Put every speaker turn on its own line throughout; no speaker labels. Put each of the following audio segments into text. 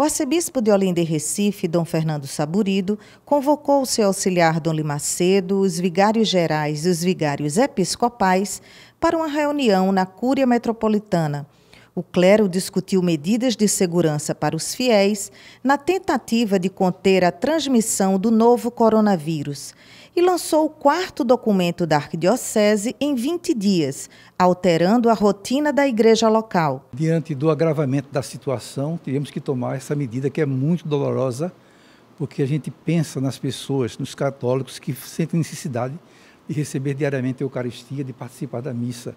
O arcebispo de Olinda e Recife, Dom Fernando Saburido, convocou o seu auxiliar Dom Limacedo, os vigários gerais e os vigários episcopais para uma reunião na Cúria Metropolitana o clero discutiu medidas de segurança para os fiéis na tentativa de conter a transmissão do novo coronavírus e lançou o quarto documento da Arquidiocese em 20 dias, alterando a rotina da igreja local.
Diante do agravamento da situação, tivemos que tomar essa medida que é muito dolorosa, porque a gente pensa nas pessoas, nos católicos que sentem necessidade de receber diariamente a Eucaristia, de participar da missa,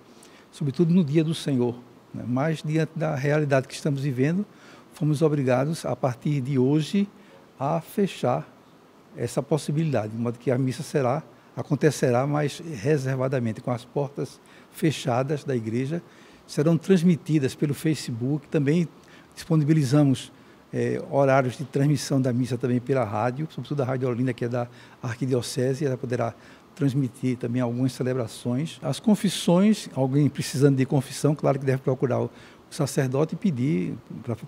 sobretudo no dia do Senhor. Né? Mas, diante da realidade que estamos vivendo, fomos obrigados, a partir de hoje, a fechar essa possibilidade, de modo que a missa será, acontecerá, mas reservadamente, com as portas fechadas da igreja, serão transmitidas pelo Facebook, também disponibilizamos eh, horários de transmissão da missa também pela rádio, sobretudo a Rádio Olinda, que é da Arquidiocese, ela poderá transmitir também algumas celebrações. As confissões, alguém precisando de confissão, claro que deve procurar o sacerdote e pedir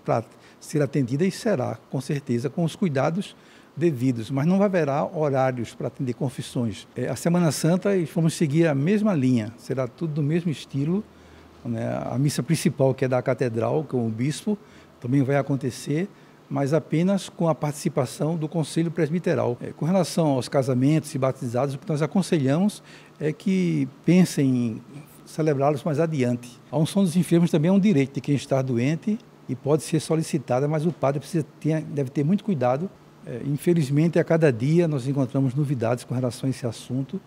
para ser atendida e será, com certeza, com os cuidados devidos, mas não haverá horários para atender confissões. É, a Semana Santa vamos seguir a mesma linha, será tudo do mesmo estilo. Né? A missa principal, que é da catedral, com o bispo, também vai acontecer mas apenas com a participação do Conselho Presbiteral. É, com relação aos casamentos e batizados, o que nós aconselhamos é que pensem em celebrá-los mais adiante. A unção dos enfermos também é um direito de quem está doente e pode ser solicitada, mas o padre precisa ter, deve ter muito cuidado. É, infelizmente, a cada dia nós encontramos novidades com relação a esse assunto.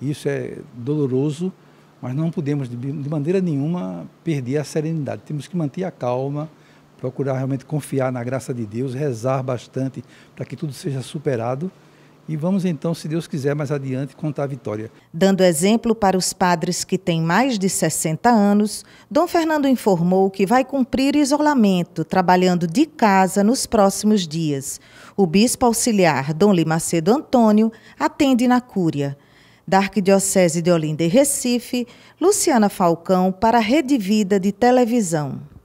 Isso é doloroso, mas não podemos de maneira nenhuma perder a serenidade. Temos que manter a calma, procurar realmente confiar na graça de Deus, rezar bastante para que tudo seja superado. E vamos então, se Deus quiser, mais adiante contar a vitória.
Dando exemplo para os padres que têm mais de 60 anos, Dom Fernando informou que vai cumprir isolamento, trabalhando de casa nos próximos dias. O bispo auxiliar Dom Limacedo Antônio atende na Cúria. Da Arquidiocese de Olinda e Recife, Luciana Falcão para a Rede Vida de Televisão.